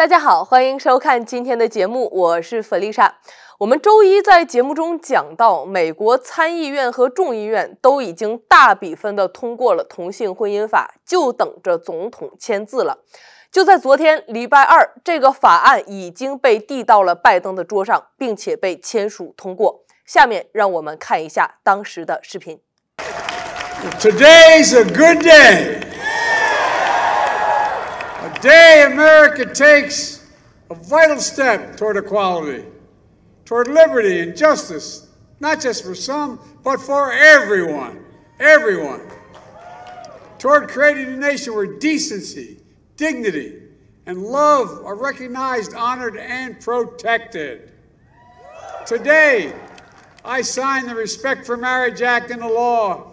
大家好，欢迎收看今天的节目，我是弗丽莎。我们周一在节目中讲到，美国参议院和众议院都已经大比分的通过了同性婚姻法，就等着总统签字了。就在昨天，礼拜二，这个法案已经被递到了拜登的桌上，并且被签署通过。下面让我们看一下当时的视频。Today's a good day. Today, America takes a vital step toward equality, toward liberty and justice, not just for some, but for everyone, everyone, toward creating a nation where decency, dignity, and love are recognized, honored, and protected. Today, I sign the Respect for Marriage Act into law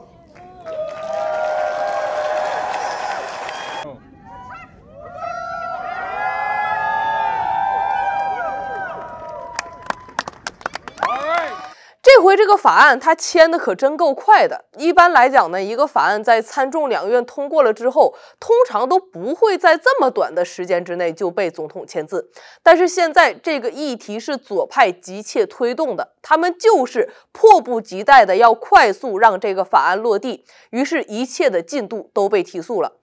这个法案他签的可真够快的。一般来讲呢，一个法案在参众两院通过了之后，通常都不会在这么短的时间之内就被总统签字。但是现在这个议题是左派急切推动的，他们就是迫不及待的要快速让这个法案落地，于是，一切的进度都被提速了。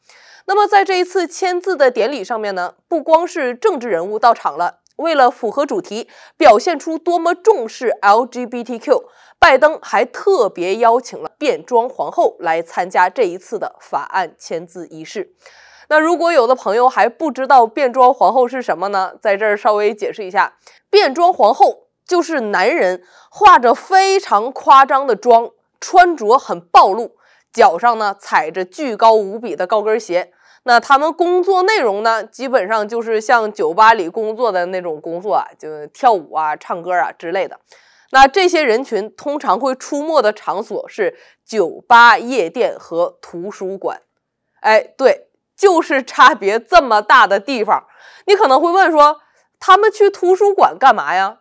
那么，在这一次签字的典礼上面呢，不光是政治人物到场了。为了符合主题，表现出多么重视 LGBTQ，拜登还特别邀请了变装皇后来参加这一次的法案签字仪式。那如果有的朋友还不知道变装皇后是什么呢，在这儿稍微解释一下，变装皇后就是男人画着非常夸张的妆，穿着很暴露，脚上呢踩着巨高无比的高跟鞋。那他们工作内容呢？基本上就是像酒吧里工作的那种工作，啊，就跳舞啊、唱歌啊之类的。那这些人群通常会出没的场所是酒吧、夜店和图书馆。哎，对，就是差别这么大的地方。你可能会问说，他们去图书馆干嘛呀？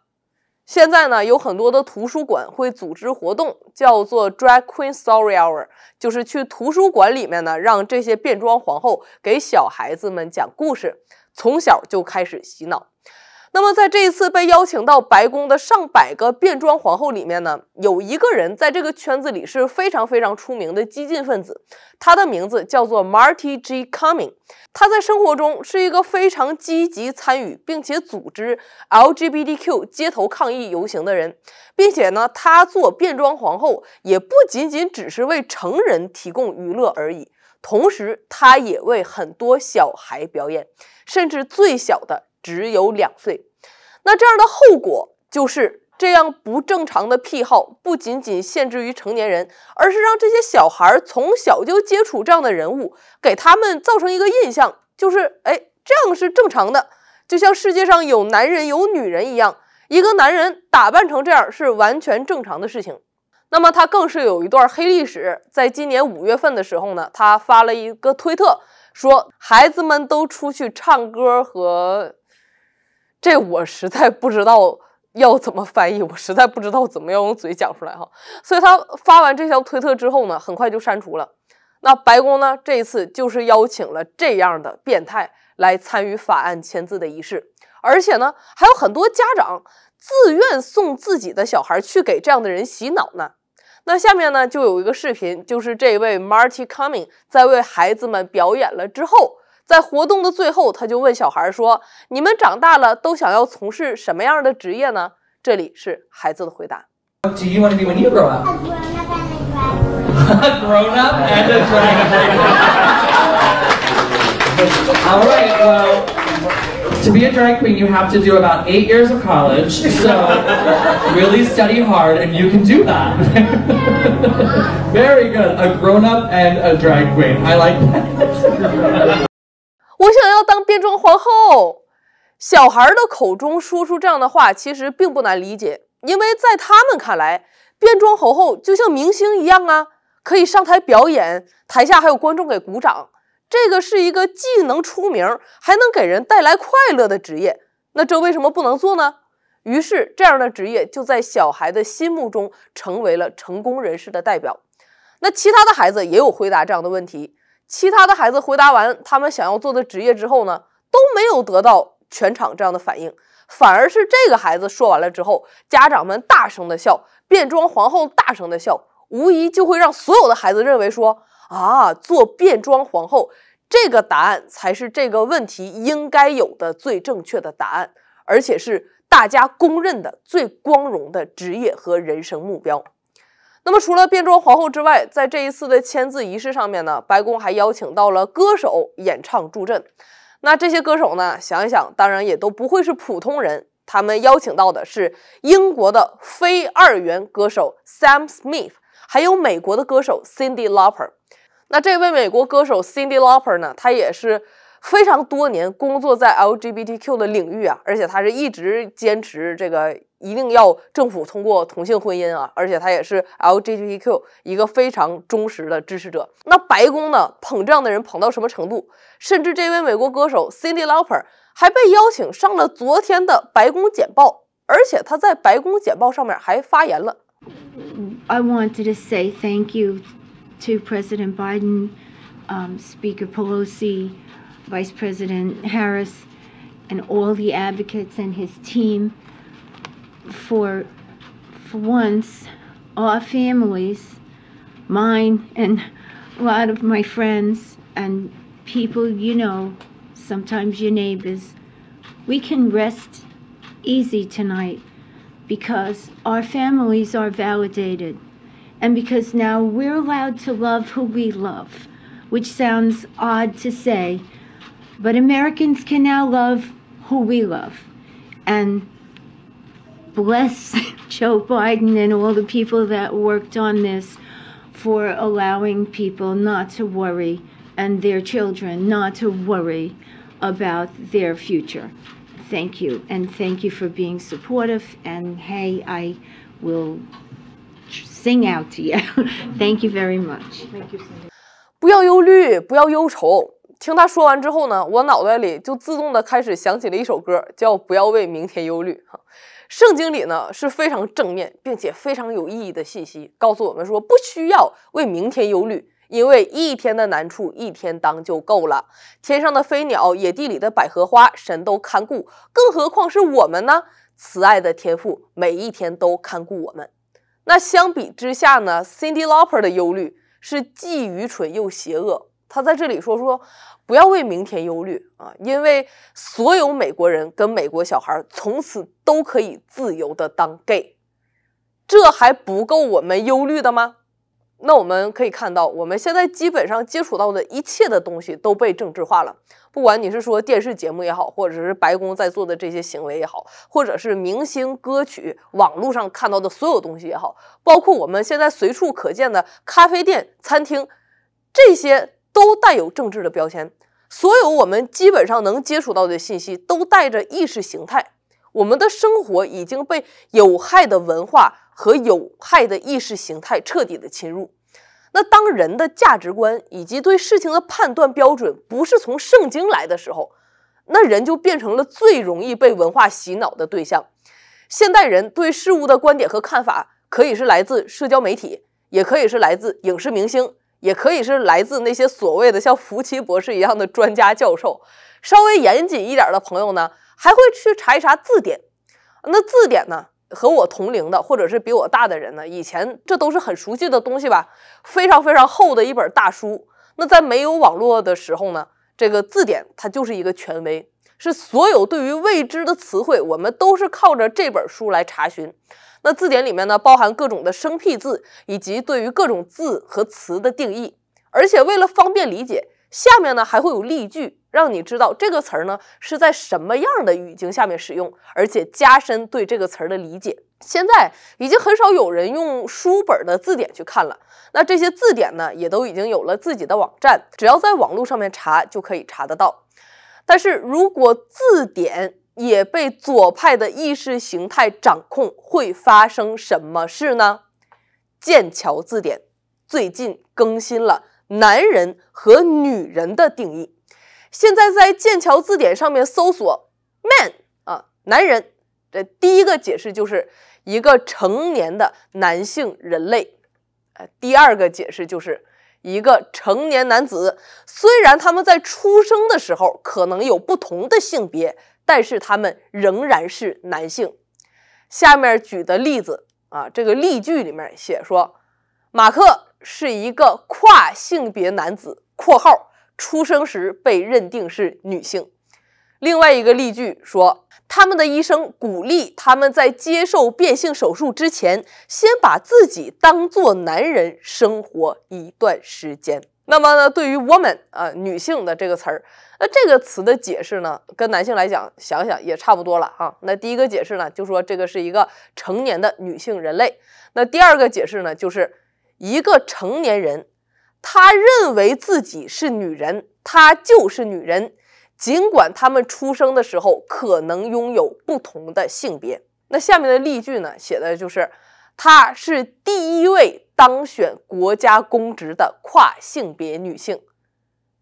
现在呢，有很多的图书馆会组织活动，叫做 Drag Queen Story Hour，就是去图书馆里面呢，让这些变装皇后给小孩子们讲故事，从小就开始洗脑。那么，在这一次被邀请到白宫的上百个变装皇后里面呢，有一个人在这个圈子里是非常非常出名的激进分子，他的名字叫做 m a R T y G. Coming。他在生活中是一个非常积极参与并且组织 L G B t Q 街头抗议游行的人，并且呢，他做变装皇后也不仅仅只是为成人提供娱乐而已，同时他也为很多小孩表演，甚至最小的。只有两岁，那这样的后果就是，这样不正常的癖好不仅仅限制于成年人，而是让这些小孩儿从小就接触这样的人物，给他们造成一个印象，就是哎，这样是正常的，就像世界上有男人有女人一样，一个男人打扮成这样是完全正常的事情。那么他更是有一段黑历史，在今年五月份的时候呢，他发了一个推特，说孩子们都出去唱歌和。这我实在不知道要怎么翻译，我实在不知道怎么要用嘴讲出来哈。所以他发完这条推特之后呢，很快就删除了。那白宫呢，这一次就是邀请了这样的变态来参与法案签字的仪式，而且呢，还有很多家长自愿送自己的小孩去给这样的人洗脑呢。那下面呢，就有一个视频，就是这位 Marty Cumming 在为孩子们表演了之后。在活动的最后，他就问小孩说：“你们长大了都想要从事什么样的职业呢？”这里是孩子的回答。我想要当变装皇后。小孩的口中说出这样的话，其实并不难理解，因为在他们看来，变装皇后就像明星一样啊，可以上台表演，台下还有观众给鼓掌。这个是一个既能出名，还能给人带来快乐的职业，那这为什么不能做呢？于是，这样的职业就在小孩的心目中成为了成功人士的代表。那其他的孩子也有回答这样的问题。其他的孩子回答完他们想要做的职业之后呢，都没有得到全场这样的反应，反而是这个孩子说完了之后，家长们大声的笑，变装皇后大声的笑，无疑就会让所有的孩子认为说啊，做变装皇后这个答案才是这个问题应该有的最正确的答案，而且是大家公认的最光荣的职业和人生目标。那么，除了变装皇后之外，在这一次的签字仪式上面呢，白宫还邀请到了歌手演唱助阵。那这些歌手呢，想一想，当然也都不会是普通人。他们邀请到的是英国的非二元歌手 Sam Smith，还有美国的歌手 Cindy Lauper。那这位美国歌手 Cindy Lauper 呢，他也是非常多年工作在 LGBTQ 的领域啊，而且他是一直坚持这个。一定要政府通过同性婚姻啊！而且他也是 LGBTQ 一个非常忠实的支持者。那白宫呢，捧这样的人捧到什么程度？甚至这位美国歌手 Cindy Lauper 还被邀请上了昨天的白宫简报，而且他在白宫简报上面还发言了。I wanted to say thank you to President Biden, Speaker Pelosi, Vice President Harris, and all the advocates and his team. for, for once, our families, mine and a lot of my friends and people you know, sometimes your neighbors, we can rest easy tonight because our families are validated and because now we're allowed to love who we love, which sounds odd to say, but Americans can now love who we love. And bless Joe Biden and all the people that worked on this for allowing people not to worry and their children not to worry about their future. Thank you. And thank you for being supportive. And hey, I will sing out to you. thank you very much. Thank you, 圣经里呢是非常正面，并且非常有意义的信息，告诉我们说不需要为明天忧虑，因为一天的难处一天当就够了。天上的飞鸟，野地里的百合花，神都看顾，更何况是我们呢？慈爱的天父每一天都看顾我们。那相比之下呢，Cindy Looper 的忧虑是既愚蠢又邪恶。他在这里说说，不要为明天忧虑啊，因为所有美国人跟美国小孩从此都可以自由的当 gay，这还不够我们忧虑的吗？那我们可以看到，我们现在基本上接触到的一切的东西都被政治化了，不管你是说电视节目也好，或者是白宫在做的这些行为也好，或者是明星歌曲、网络上看到的所有东西也好，包括我们现在随处可见的咖啡店、餐厅这些。都带有政治的标签，所有我们基本上能接触到的信息都带着意识形态。我们的生活已经被有害的文化和有害的意识形态彻底的侵入。那当人的价值观以及对事情的判断标准不是从圣经来的时候，那人就变成了最容易被文化洗脑的对象。现代人对事物的观点和看法，可以是来自社交媒体，也可以是来自影视明星。也可以是来自那些所谓的像福奇博士一样的专家教授，稍微严谨一点的朋友呢，还会去查一查字典。那字典呢，和我同龄的或者是比我大的人呢，以前这都是很熟悉的东西吧？非常非常厚的一本大书。那在没有网络的时候呢，这个字典它就是一个权威，是所有对于未知的词汇，我们都是靠着这本书来查询。那字典里面呢，包含各种的生僻字，以及对于各种字和词的定义。而且为了方便理解，下面呢还会有例句，让你知道这个词儿呢是在什么样的语境下面使用，而且加深对这个词儿的理解。现在已经很少有人用书本的字典去看了，那这些字典呢也都已经有了自己的网站，只要在网络上面查就可以查得到。但是如果字典，也被左派的意识形态掌控，会发生什么事呢？剑桥字典最近更新了男人和女人的定义。现在在剑桥字典上面搜索 “man” 啊，男人。这第一个解释就是一个成年的男性人类，呃，第二个解释就是一个成年男子。虽然他们在出生的时候可能有不同的性别。但是他们仍然是男性。下面举的例子啊，这个例句里面写说，马克是一个跨性别男子（括号出生时被认定是女性）。另外一个例句说，他们的医生鼓励他们在接受变性手术之前，先把自己当作男人生活一段时间。那么呢，对于 woman 啊，女性的这个词儿，那这个词的解释呢，跟男性来讲，想想也差不多了啊。那第一个解释呢，就说这个是一个成年的女性人类。那第二个解释呢，就是一个成年人，他认为自己是女人，他就是女人，尽管他们出生的时候可能拥有不同的性别。那下面的例句呢，写的就是，她是第一位。当选国家公职的跨性别女性。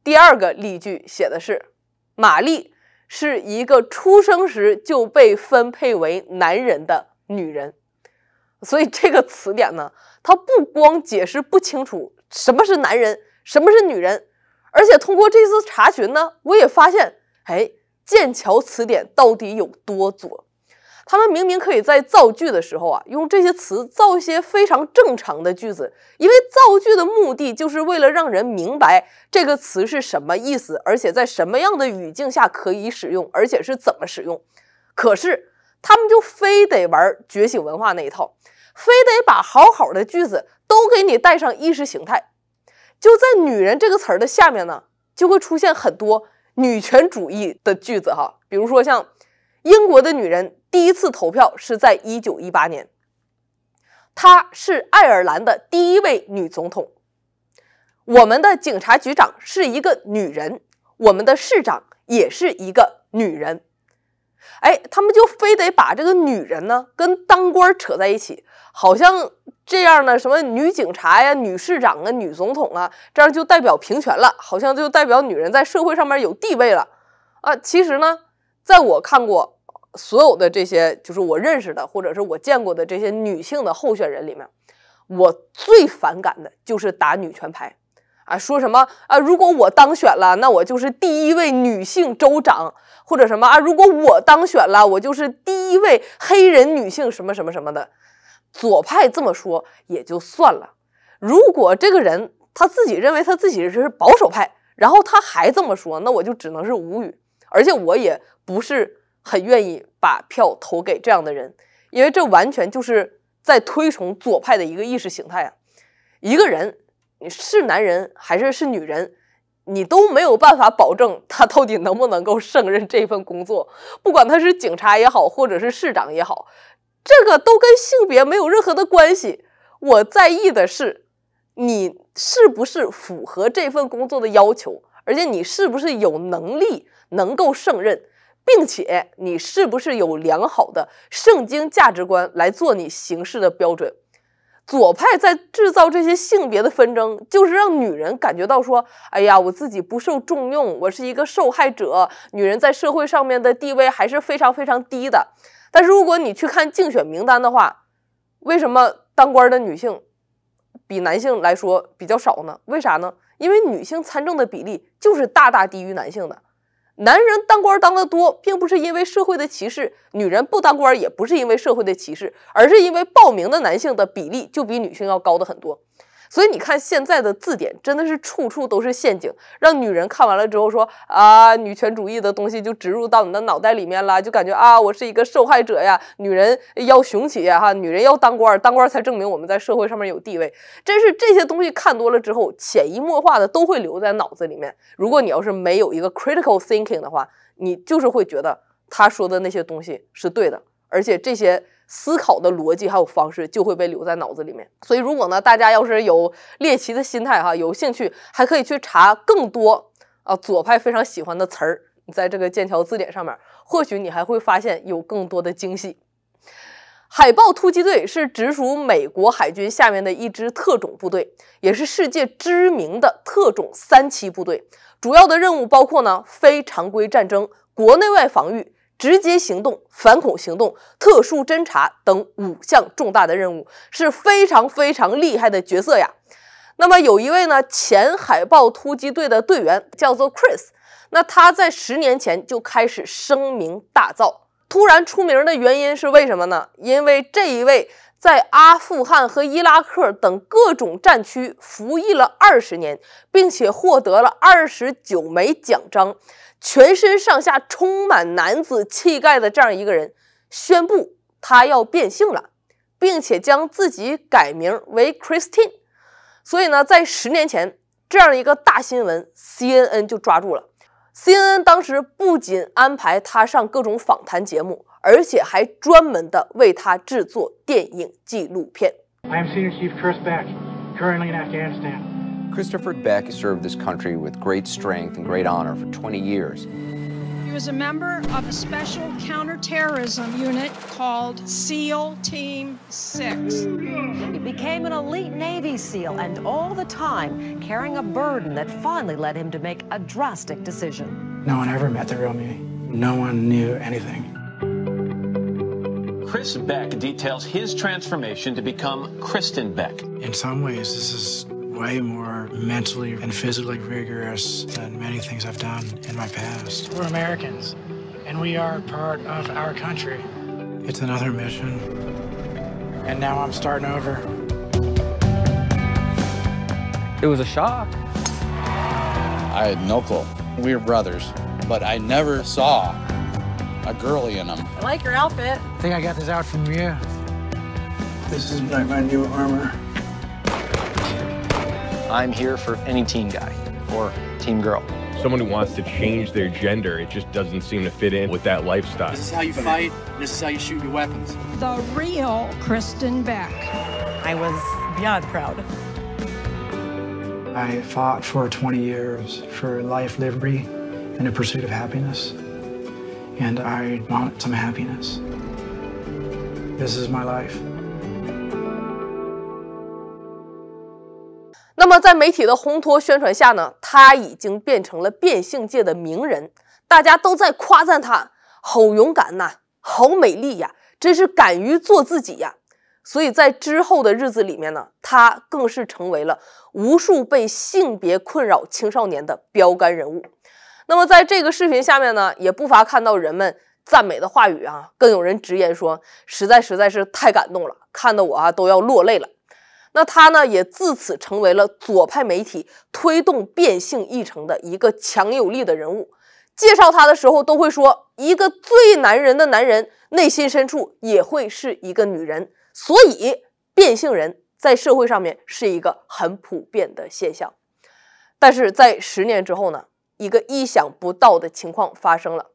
第二个例句写的是，玛丽是一个出生时就被分配为男人的女人。所以这个词典呢，它不光解释不清楚什么是男人，什么是女人，而且通过这次查询呢，我也发现，哎，剑桥词典到底有多左。他们明明可以在造句的时候啊，用这些词造一些非常正常的句子，因为造句的目的就是为了让人明白这个词是什么意思，而且在什么样的语境下可以使用，而且是怎么使用。可是他们就非得玩觉醒文化那一套，非得把好好的句子都给你带上意识形态。就在“女人”这个词的下面呢，就会出现很多女权主义的句子哈，比如说像。英国的女人第一次投票是在一九一八年。她是爱尔兰的第一位女总统。我们的警察局长是一个女人，我们的市长也是一个女人。哎，他们就非得把这个女人呢跟当官扯在一起，好像这样的什么女警察呀、女市长啊、女总统啊，这样就代表平权了，好像就代表女人在社会上面有地位了啊。其实呢。在我看过所有的这些，就是我认识的或者是我见过的这些女性的候选人里面，我最反感的就是打女权牌，啊，说什么啊，如果我当选了，那我就是第一位女性州长，或者什么啊，如果我当选了，我就是第一位黑人女性，什么什么什么的。左派这么说也就算了，如果这个人他自己认为他自己是保守派，然后他还这么说，那我就只能是无语。而且我也不是很愿意把票投给这样的人，因为这完全就是在推崇左派的一个意识形态啊。一个人你是男人还是是女人，你都没有办法保证他到底能不能够胜任这份工作。不管他是警察也好，或者是市长也好，这个都跟性别没有任何的关系。我在意的是你是不是符合这份工作的要求，而且你是不是有能力。能够胜任，并且你是不是有良好的圣经价值观来做你行事的标准？左派在制造这些性别的纷争，就是让女人感觉到说：“哎呀，我自己不受重用，我是一个受害者。”女人在社会上面的地位还是非常非常低的。但是如果你去看竞选名单的话，为什么当官的女性比男性来说比较少呢？为啥呢？因为女性参政的比例就是大大低于男性的。男人当官当的多，并不是因为社会的歧视；女人不当官，也不是因为社会的歧视，而是因为报名的男性的比例就比女性要高的很多。所以你看，现在的字典真的是处处都是陷阱，让女人看完了之后说啊，女权主义的东西就植入到你的脑袋里面了，就感觉啊，我是一个受害者呀。女人要雄起哈，女人要当官，当官才证明我们在社会上面有地位。真是这些东西看多了之后，潜移默化的都会留在脑子里面。如果你要是没有一个 critical thinking 的话，你就是会觉得他说的那些东西是对的。而且这些思考的逻辑还有方式就会被留在脑子里面。所以，如果呢大家要是有猎奇的心态哈，有兴趣还可以去查更多啊左派非常喜欢的词儿，在这个剑桥字典上面，或许你还会发现有更多的惊喜。海豹突击队是直属美国海军下面的一支特种部队，也是世界知名的特种三栖部队。主要的任务包括呢非常规战争、国内外防御。直接行动、反恐行动、特殊侦查等五项重大的任务，是非常非常厉害的角色呀。那么，有一位呢，前海豹突击队的队员，叫做 Chris。那他在十年前就开始声名大噪。突然出名的原因是为什么呢？因为这一位在阿富汗和伊拉克等各种战区服役了二十年，并且获得了二十九枚奖章。全身上下充满男子气概的这样一个人，宣布他要变性了，并且将自己改名为 Christine。所以呢，在十年前，这样一个大新闻，CNN 就抓住了。CNN 当时不仅安排他上各种访谈节目，而且还专门的为他制作电影纪录片。Christopher Beck served this country with great strength and great honor for 20 years. He was a member of a special counterterrorism unit called SEAL Team 6. He became an elite Navy SEAL and all the time carrying a burden that finally led him to make a drastic decision. No one ever met the real me. No one knew anything. Chris Beck details his transformation to become Kristen Beck. In some ways, this is way more mentally and physically rigorous than many things I've done in my past. We're Americans, and we are part of our country. It's another mission, and now I'm starting over. It was a shock. I had no clue. We were brothers, but I never saw a girly in them. I like your outfit. I think I got this out from you. This is like my new armor. I'm here for any teen guy or teen girl. Someone who wants to change their gender, it just doesn't seem to fit in with that lifestyle. This is how you fight, this is how you shoot your weapons. The real Kristen Beck. I was beyond proud. I fought for 20 years for life, liberty, and the pursuit of happiness. And I want some happiness. This is my life. 那么，在媒体的烘托宣传下呢，他已经变成了变性界的名人，大家都在夸赞他好勇敢呐，好美丽呀，真是敢于做自己呀。所以在之后的日子里面呢，他更是成为了无数被性别困扰青少年的标杆人物。那么，在这个视频下面呢，也不乏看到人们赞美的话语啊，更有人直言说，实在实在是太感动了，看得我啊都要落泪了。那他呢，也自此成为了左派媒体推动变性议程的一个强有力的人物。介绍他的时候都会说，一个最男人的男人，内心深处也会是一个女人。所以，变性人在社会上面是一个很普遍的现象。但是在十年之后呢，一个意想不到的情况发生了。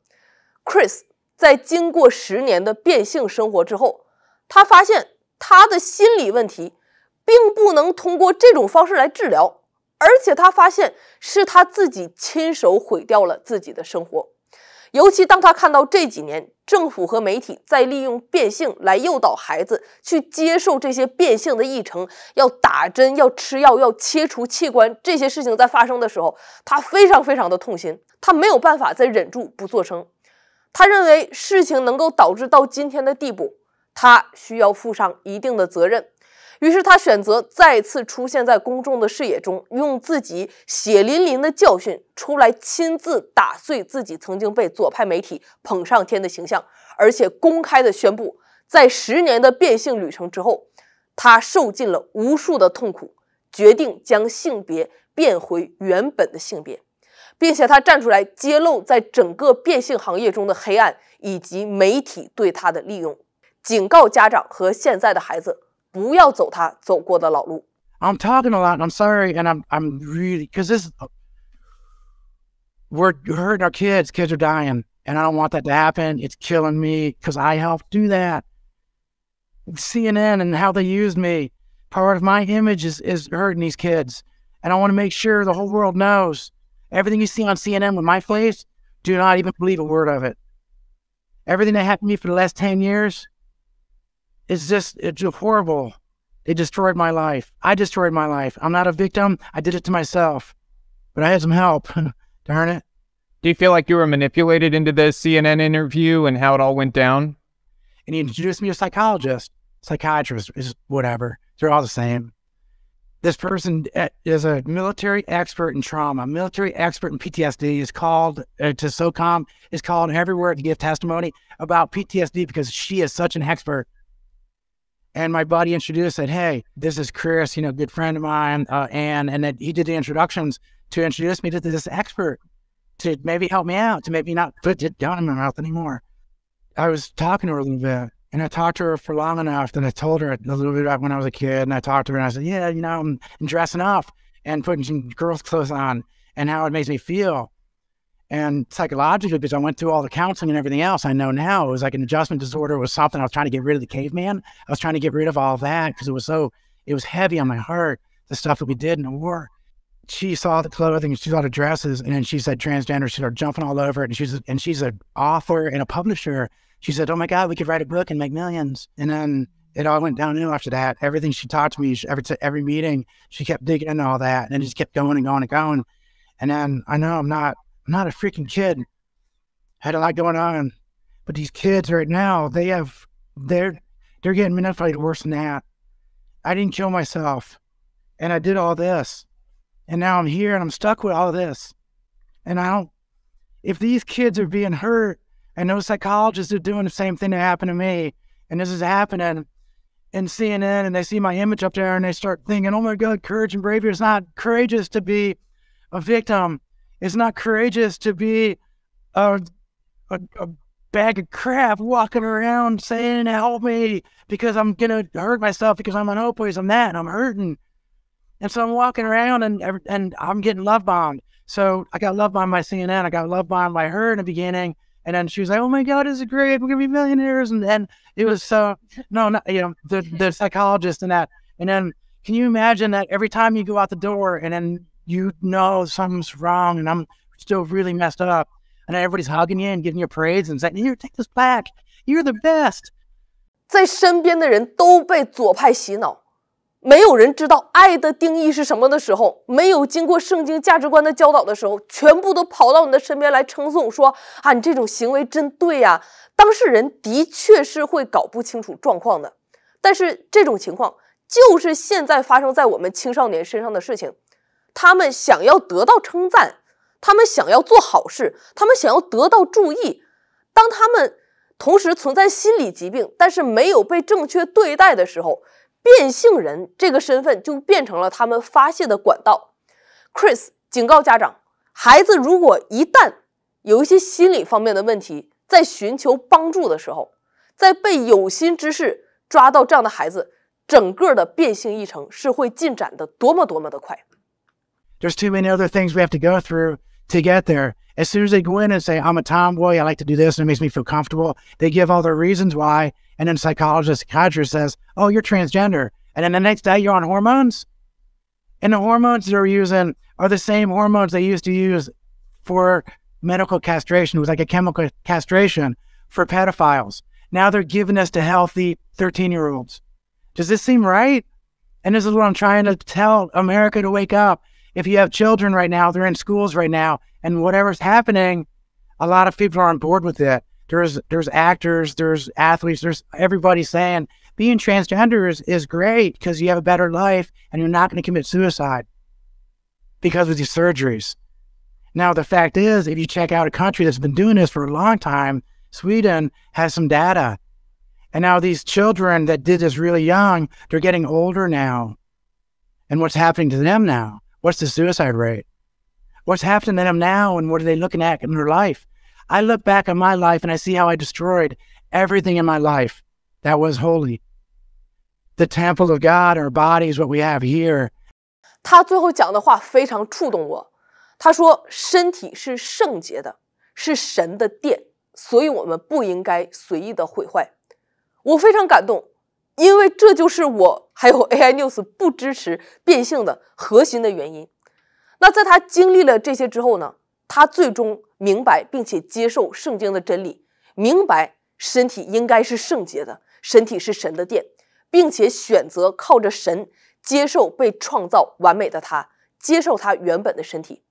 Chris 在经过十年的变性生活之后，他发现他的心理问题。并不能通过这种方式来治疗，而且他发现是他自己亲手毁掉了自己的生活。尤其当他看到这几年政府和媒体在利用变性来诱导孩子去接受这些变性的议程，要打针、要吃药、要切除器官这些事情在发生的时候，他非常非常的痛心，他没有办法再忍住不作声。他认为事情能够导致到今天的地步，他需要负上一定的责任。于是他选择再次出现在公众的视野中，用自己血淋淋的教训出来，亲自打碎自己曾经被左派媒体捧上天的形象，而且公开的宣布，在十年的变性旅程之后，他受尽了无数的痛苦，决定将性别变回原本的性别，并且他站出来揭露在整个变性行业中的黑暗，以及媒体对他的利用，警告家长和现在的孩子。不要走他走过的老路。I'm talking a lot, and I'm sorry, and I'm I'm really because this we're hurting our kids. Kids are dying, and I don't want that to happen. It's killing me because I helped do that. CNN and how they used me, part of my image is is hurting these kids, and I want to make sure the whole world knows everything you see on CNN with my face. Do not even believe a word of it. Everything that happened to me for the last ten years, it's just, it's horrible. It destroyed my life. I destroyed my life. I'm not a victim. I did it to myself, but I had some help. Darn it. Do you feel like you were manipulated into this CNN interview and how it all went down? And he introduced me to a psychologist, psychiatrist, is whatever. They're all the same. This person eh, is a military expert in trauma, military expert in PTSD. Is called uh, to SOCOM. Is called everywhere to give testimony about PTSD because she is such an expert and my buddy introduced said, Hey, this is Chris, you know, good friend of mine. Uh, and, and that he did the introductions to introduce me to this expert to maybe help me out, to maybe not put it down in my mouth anymore. I was talking to her a little bit and I talked to her for long enough that I told her a little bit about when I was a kid. And I talked to her and I said, Yeah, you know, I'm dressing up and putting some girls' clothes on and how it makes me feel. And psychologically, because I went through all the counseling and everything else, I know now it was like an adjustment disorder was something I was trying to get rid of the caveman. I was trying to get rid of all that because it was so, it was heavy on my heart, the stuff that we did in the war. She saw the clothing, she saw the dresses, and then she said transgender. She started jumping all over it. And she's, and she's an author and a publisher. She said, Oh my God, we could write a book and make millions. And then it all went downhill after that. Everything she talked to me, she, every, every meeting, she kept digging into all that and just kept going and going and going. And then I know I'm not I'm not a freaking kid. I had a lot going on, but these kids right now, they have they're they're getting manipulated worse than that. I didn't kill myself, and I did all this, and now I'm here and I'm stuck with all this, and I don't. If these kids are being hurt, and those psychologists are doing the same thing that happened to me, and this is happening in CNN, and they see my image up there, and they start thinking, "Oh my God, courage and bravery! is not courageous to be a victim. It's not courageous to be a, a, a bag of crap walking around saying, help me because I'm going to hurt myself because I'm on opioids. I'm that I'm hurting. And so I'm walking around and, and I'm getting love bombed. So I got love bombed by CNN. I got love bombed by her in the beginning. And then she was like, "Oh my God, this is great. We're gonna be millionaires." And then it was so no, not, you know, the the psychologist and that. And then can you imagine that every time you go out the door, and then You know something's wrong, and I'm still really messed up. And everybody's hugging you and giving you p r a i s e and saying, h e r e take this back. You're the best." 在身边的人都被左派洗脑，没有人知道爱的定义是什么的时候，没有经过圣经价值观的教导的时候，全部都跑到你的身边来称颂，说啊，你这种行为真对呀。当事人的确是会搞不清楚状况的，但是这种情况就是现在发生在我们青少年身上的事情。他们想要得到称赞，他们想要做好事，他们想要得到注意。当他们同时存在心理疾病，但是没有被正确对待的时候，变性人这个身份就变成了他们发泄的管道。Chris 警告家长：孩子如果一旦有一些心理方面的问题，在寻求帮助的时候，在被有心之士抓到这样的孩子，整个的变性议程是会进展的多么多么的快。There's too many other things we have to go through to get there. As soon as they go in and say, I'm a tomboy, I like to do this, and it makes me feel comfortable, they give all their reasons why. And then psychologist, psychiatrist says, Oh, you're transgender. And then the next day you're on hormones. And the hormones they're using are the same hormones they used to use for medical castration. It was like a chemical castration for pedophiles. Now they're giving us to healthy 13 year olds. Does this seem right? And this is what I'm trying to tell America to wake up if you have children right now, they're in schools right now, and whatever's happening, a lot of people are on board with it. There's there's actors, there's athletes, there's everybody saying being transgender is, is great because you have a better life and you're not going to commit suicide because of these surgeries. Now, the fact is, if you check out a country that's been doing this for a long time, Sweden has some data. And now these children that did this really young, they're getting older now. And what's happening to them now? What's the suicide rate? What's happening to them now and what are they looking at in their life? I look back on my life and I see how I destroyed everything in my life that was holy. The temple of God, our body is what we have here. 他最后讲的话非常触动我。他说：“身体是圣洁的，是神的殿，所以我们不应该随意的毁坏。”我非常感动。因为这就是我还有 AI News 不支持变性的核心的原因。那在他经历了这些之后呢？他最终明白并且接受圣经的真理，明白身体应该是圣洁的，身体是神的殿，并且选择靠着神接受被创造完美的他，接受他原本的身体。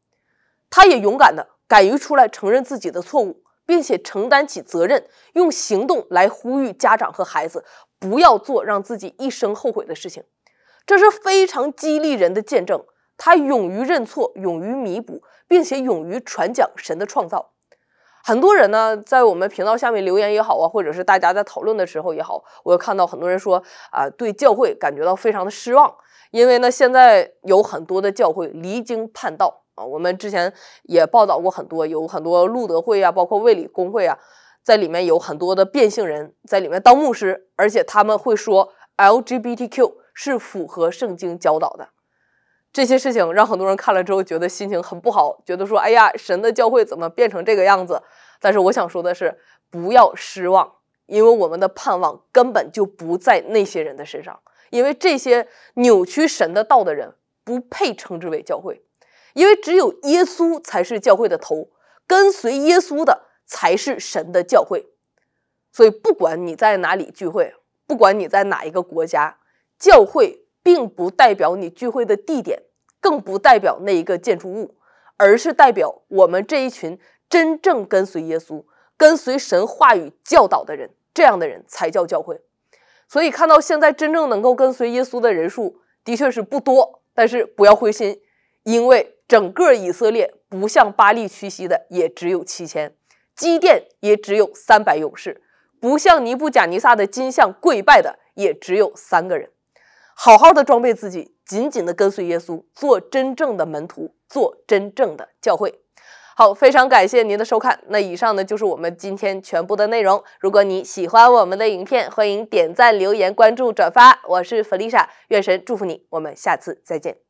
他也勇敢的敢于出来承认自己的错误，并且承担起责任，用行动来呼吁家长和孩子。不要做让自己一生后悔的事情，这是非常激励人的见证。他勇于认错，勇于弥补，并且勇于传讲神的创造。很多人呢，在我们频道下面留言也好啊，或者是大家在讨论的时候也好，我看到很多人说啊，对教会感觉到非常的失望，因为呢，现在有很多的教会离经叛道啊。我们之前也报道过很多，有很多路德会啊，包括卫理公会啊。在里面有很多的变性人在里面当牧师，而且他们会说 LGBTQ 是符合圣经教导的。这些事情让很多人看了之后觉得心情很不好，觉得说：“哎呀，神的教会怎么变成这个样子？”但是我想说的是，不要失望，因为我们的盼望根本就不在那些人的身上，因为这些扭曲神的道的人不配称之为教会，因为只有耶稣才是教会的头，跟随耶稣的。才是神的教会，所以不管你在哪里聚会，不管你在哪一个国家，教会并不代表你聚会的地点，更不代表那一个建筑物，而是代表我们这一群真正跟随耶稣、跟随神话语教导的人。这样的人才叫教会。所以看到现在真正能够跟随耶稣的人数的确是不多，但是不要灰心，因为整个以色列不向巴利屈膝的也只有七千。基甸也只有三百勇士，不向尼布甲尼撒的金像跪拜的也只有三个人。好好的装备自己，紧紧的跟随耶稣，做真正的门徒，做真正的教会。好，非常感谢您的收看。那以上呢就是我们今天全部的内容。如果你喜欢我们的影片，欢迎点赞、留言、关注、转发。我是弗丽莎，愿神祝福你，我们下次再见。